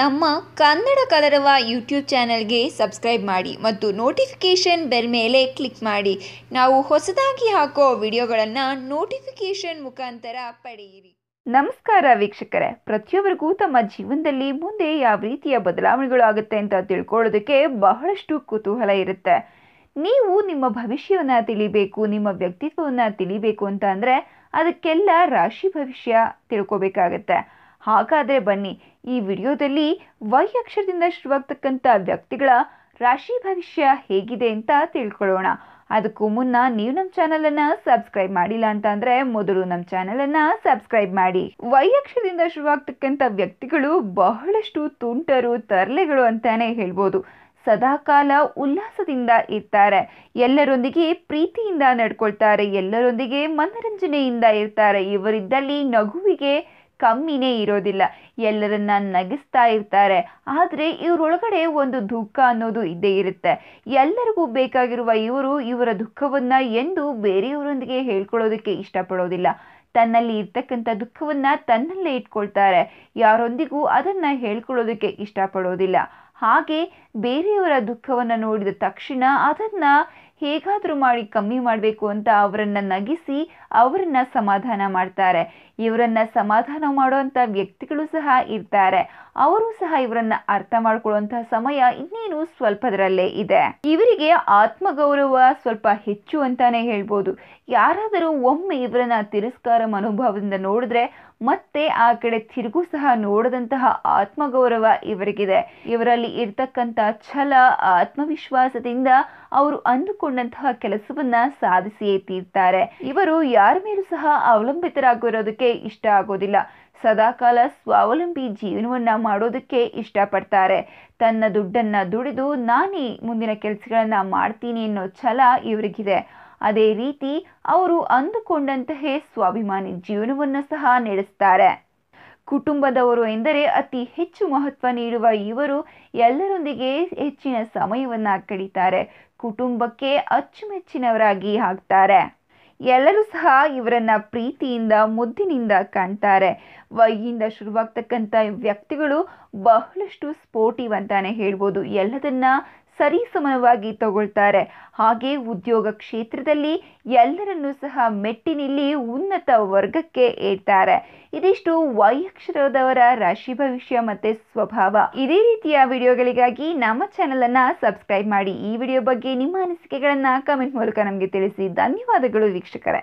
ನಮ್ಮ ಕನ್ನಡ ಕಲರವ ಯೂಟ್ಯೂಬ್ ಚಾನೆಲ್ಗೆ ಸಬ್ಸ್ಕ್ರೈಬ್ ಮಾಡಿ ಮತ್ತು ನೋಟಿಫಿಕೇಷನ್ ಬೆಲ್ ಮೇಲೆ ಕ್ಲಿಕ್ ಮಾಡಿ ನಾವು ಹೊಸದಾಗಿ ಹಾಕೋ ವಿಡಿಯೋಗಳನ್ನು ನೋಟಿಫಿಕೇಷನ್ ಮುಖಾಂತರ ಪಡೆಯಿರಿ ನಮಸ್ಕಾರ ವೀಕ್ಷಕರೇ ಪ್ರತಿಯೊಬ್ಬರಿಗೂ ತಮ್ಮ ಜೀವನದಲ್ಲಿ ಮುಂದೆ ಯಾವ ರೀತಿಯ ಬದಲಾವಣೆಗಳು ಆಗುತ್ತೆ ಅಂತ ತಿಳ್ಕೊಳ್ಳೋದಕ್ಕೆ ಬಹಳಷ್ಟು ಕುತೂಹಲ ಇರುತ್ತೆ ನೀವು ನಿಮ್ಮ ಭವಿಷ್ಯವನ್ನು ತಿಳಿಬೇಕು ನಿಮ್ಮ ವ್ಯಕ್ತಿತ್ವವನ್ನು ತಿಳಿಬೇಕು ಅಂತ ಅಂದರೆ ಅದಕ್ಕೆಲ್ಲ ರಾಶಿ ಭವಿಷ್ಯ ತಿಳ್ಕೊಬೇಕಾಗತ್ತೆ ಹಾಗಾದರೆ ಬನ್ನಿ ಈ ವಿಡಿಯೋದಲ್ಲಿ ವೈ ಅಕ್ಷರದಿಂದ ಶುರುವಾಗ್ತಕ್ಕಂಥ ವ್ಯಕ್ತಿಗಳ ರಾಶಿ ಭವಿಷ್ಯ ಹೇಗಿದೆ ಅಂತ ತಿಳ್ಕೊಳ್ಳೋಣ ಅದಕ್ಕೂ ಮುನ್ನ ನೀವು ನಮ್ಮ ಚಾನಲನ್ನು ಸಬ್ಸ್ಕ್ರೈಬ್ ಮಾಡಿಲ್ಲ ಅಂತ ಮೊದಲು ನಮ್ಮ ಚಾನಲನ್ನು ಸಬ್ಸ್ಕ್ರೈಬ್ ಮಾಡಿ ವೈ ಅಕ್ಷರದಿಂದ ಶುರುವಾಗ್ತಕ್ಕಂಥ ವ್ಯಕ್ತಿಗಳು ಬಹಳಷ್ಟು ತುಂಟರು ತರಲೆಗಳು ಅಂತಾನೆ ಹೇಳ್ಬೋದು ಸದಾಕಾಲ ಉಲ್ಲಾಸದಿಂದ ಇರ್ತಾರೆ ಎಲ್ಲರೊಂದಿಗೆ ಪ್ರೀತಿಯಿಂದ ನಡ್ಕೊಳ್ತಾರೆ ಎಲ್ಲರೊಂದಿಗೆ ಮನರಂಜನೆಯಿಂದ ಇರ್ತಾರೆ ಇವರಿದ್ದಲ್ಲಿ ನಗುವಿಗೆ ಕಮ್ಮಿನೇ ಇರೋದಿಲ್ಲ ಎಲ್ಲರನ್ನ ನಗಿಸ್ತಾ ಇರ್ತಾರೆ ಆದರೆ ಇವರೊಳಗಡೆ ಒಂದು ದುಃಖ ಅನ್ನೋದು ಇದ್ದೇ ಇರುತ್ತೆ ಎಲ್ಲರಿಗೂ ಬೇಕಾಗಿರುವ ಇವರು ಇವರ ದುಃಖವನ್ನ ಎಂದು ಬೇರೆಯವರೊಂದಿಗೆ ಹೇಳ್ಕೊಳ್ಳೋದಕ್ಕೆ ಇಷ್ಟಪಡೋದಿಲ್ಲ ತನ್ನಲ್ಲಿ ಇರ್ತಕ್ಕಂಥ ದುಃಖವನ್ನ ತನ್ನಲ್ಲೇ ಇಟ್ಕೊಳ್ತಾರೆ ಯಾರೊಂದಿಗೂ ಅದನ್ನ ಹೇಳ್ಕೊಳ್ಳೋದಕ್ಕೆ ಇಷ್ಟಪಡೋದಿಲ್ಲ ಹಾಗೆ ಬೇರೆಯವರ ದುಃಖವನ್ನು ನೋಡಿದ ತಕ್ಷಣ ಅದನ್ನ ಹೇಗಾದರೂ ಮಾಡಿ ಕಮ್ಮಿ ಮಾಡಬೇಕು ಅಂತ ಅವರನ್ನು ನಗಿಸಿ ಅವರನ್ನ ಸಮಾಧಾನ ಮಾಡ್ತಾರೆ ಇವರನ್ನ ಸಮಾಧಾನ ಮಾಡುವಂಥ ವ್ಯಕ್ತಿಗಳು ಸಹ ಇರ್ತಾರೆ ಅವರು ಸಹ ಇವರನ್ನ ಅರ್ಥ ಮಾಡ್ಕೊಳ್ಳುವಂತಹ ಸಮಯ ಇನ್ನೇನು ಸ್ವಲ್ಪದರಲ್ಲೇ ಇದೆ ಇವರಿಗೆ ಆತ್ಮಗೌರವ ಸ್ವಲ್ಪ ಹೆಚ್ಚು ಅಂತಾನೆ ಹೇಳ್ಬೋದು ಯಾರಾದರೂ ಒಮ್ಮೆ ಇವರನ್ನ ತಿರಸ್ಕಾರ ಮನೋಭಾವದಿಂದ ನೋಡಿದ್ರೆ ಮತ್ತೆ ಆ ಕಡೆ ತಿರುಗೂ ಸಹ ನೋಡದಂತಹ ಆತ್ಮಗೌರವ ಇವರಿಗಿದೆ ಇವರಲ್ಲಿ ಇರ್ತಕ್ಕಂಥ ಛಲ ಆತ್ಮವಿಶ್ವಾಸದಿಂದ ಅವರು ಅಂದುಕೊಂಡಂತಹ ಕೆಲಸವನ್ನ ಸಾಧಿಸಿಯೇ ತೀರ್ತಾರೆ ಇವರು ಯಾರ ಮೇಲೂ ಸಹ ಅವಲಂಬಿತರಾಗಿರೋದಕ್ಕೆ ಇಷ್ಟ ಆಗೋದಿಲ್ಲ ಸದಾಕಾಲ ಸ್ವಾವಲಂಬಿ ಜೀವನವನ್ನ ಮಾಡೋದಕ್ಕೆ ಇಷ್ಟಪಡ್ತಾರೆ ತನ್ನ ದುಡ್ಡನ್ನ ದುಡಿದು ನಾನೇ ಮುಂದಿನ ಕೆಲಸಗಳನ್ನ ಮಾಡ್ತೀನಿ ಅನ್ನೋ ಛಲ ಇವರಿಗಿದೆ ಅದೇ ರೀತಿ ಅವರು ಅಂದುಕೊಂಡಂತಹೇ ಸ್ವಾಭಿಮಾನಿ ಜೀವನವನ್ನು ಸಹ ನಡೆಸ್ತಾರೆ ಕುಟುಂಬದವರು ಎಂದರೆ ಅತಿ ಹೆಚ್ಚು ಮಹತ್ವ ನೀಡುವ ಇವರು ಎಲ್ಲರೊಂದಿಗೆ ಹೆಚ್ಚಿನ ಸಮಯವನ್ನು ಕಳೀತಾರೆ ಕುಟುಂಬಕ್ಕೆ ಅಚ್ಚುಮೆಚ್ಚಿನವರಾಗಿ ಆಗ್ತಾರೆ ಎಲ್ಲರೂ ಸಹ ಇವರನ್ನ ಪ್ರೀತಿಯಿಂದ ಮುದ್ದಿನಿಂದ ಕಾಣ್ತಾರೆ ವೈಯಿಂದ ಶುರುವಾಗ್ತಕ್ಕಂಥ ವ್ಯಕ್ತಿಗಳು ಬಹಳಷ್ಟು ಸ್ಪೋರ್ಟಿವ್ ಅಂತಾನೆ ಹೇಳ್ಬೋದು ಎಲ್ಲದನ್ನ ಸರಿಸಮನವಾಗಿ ತಗೊಳ್ತಾರೆ ಹಾಗೆ ಉದ್ಯೋಗ ಕ್ಷೇತ್ರದಲ್ಲಿ ಎಲ್ಲರನ್ನೂ ಸಹ ಮೆಟ್ಟಿನಿಲ್ಲಿ ಉನ್ನತ ವರ್ಗಕ್ಕೆ ಏರ್ತಾರೆ ಇದಿಷ್ಟು ವೈಯಕ್ಷರದವರ ರಾಶಿ ಭವಿಷ್ಯ ಮತ್ತು ಸ್ವಭಾವ ಇದೇ ರೀತಿಯ ವಿಡಿಯೋಗಳಿಗಾಗಿ ನಮ್ಮ ಚಾನಲನ್ನು ಸಬ್ಸ್ಕ್ರೈಬ್ ಮಾಡಿ ಈ ವಿಡಿಯೋ ಬಗ್ಗೆ ನಿಮ್ಮ ಅನಿಸಿಕೆಗಳನ್ನು ಕಮೆಂಟ್ ಮೂಲಕ ನಮಗೆ ತಿಳಿಸಿ ಧನ್ಯವಾದಗಳು ವೀಕ್ಷಕರೇ